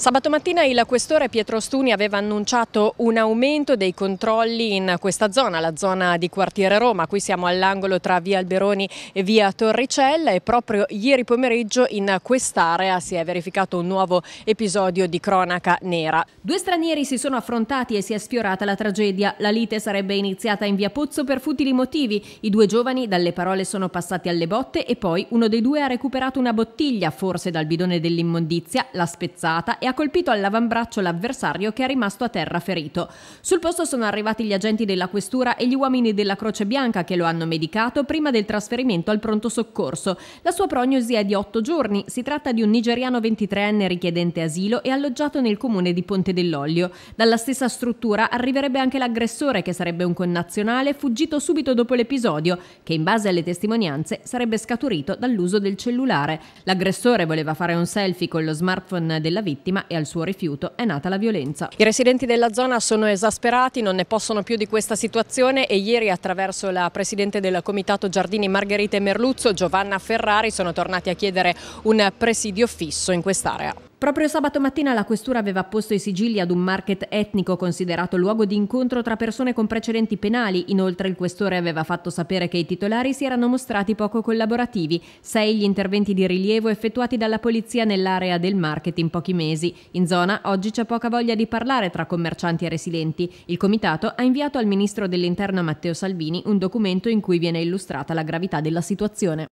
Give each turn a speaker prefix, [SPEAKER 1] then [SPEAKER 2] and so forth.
[SPEAKER 1] Sabato mattina il questore Pietro Stuni aveva annunciato un aumento dei controlli in questa zona, la zona di quartiere Roma. Qui siamo all'angolo tra via Alberoni e via Torricella e proprio ieri pomeriggio in quest'area si è verificato un nuovo episodio di cronaca nera. Due stranieri si sono affrontati e si è sfiorata la tragedia. La lite sarebbe iniziata in via Pozzo per futili motivi. I due giovani dalle parole sono passati alle botte e poi uno dei due ha recuperato una bottiglia, forse dal bidone dell'immondizia, l'ha spezzata e ha ha colpito all'avambraccio l'avversario che è rimasto a terra ferito. Sul posto sono arrivati gli agenti della questura e gli uomini della Croce Bianca che lo hanno medicato prima del trasferimento al pronto soccorso. La sua prognosi è di otto giorni. Si tratta di un nigeriano 23enne richiedente asilo e alloggiato nel comune di Ponte dell'Olio. Dalla stessa struttura arriverebbe anche l'aggressore che sarebbe un connazionale fuggito subito dopo l'episodio che in base alle testimonianze sarebbe scaturito dall'uso del cellulare. L'aggressore voleva fare un selfie con lo smartphone della vittima vittima e al suo rifiuto è nata la violenza. I residenti della zona sono esasperati, non ne possono più di questa situazione e ieri attraverso la Presidente del Comitato Giardini Margherita e Merluzzo, Giovanna Ferrari, sono tornati a chiedere un presidio fisso in quest'area. Proprio sabato mattina la questura aveva posto i sigilli ad un market etnico considerato luogo di incontro tra persone con precedenti penali. Inoltre il questore aveva fatto sapere che i titolari si erano mostrati poco collaborativi. Sei gli interventi di rilievo effettuati dalla polizia nell'area del market in pochi mesi. In zona oggi c'è poca voglia di parlare tra commercianti e residenti. Il comitato ha inviato al ministro dell'interno Matteo Salvini un documento in cui viene illustrata la gravità della situazione.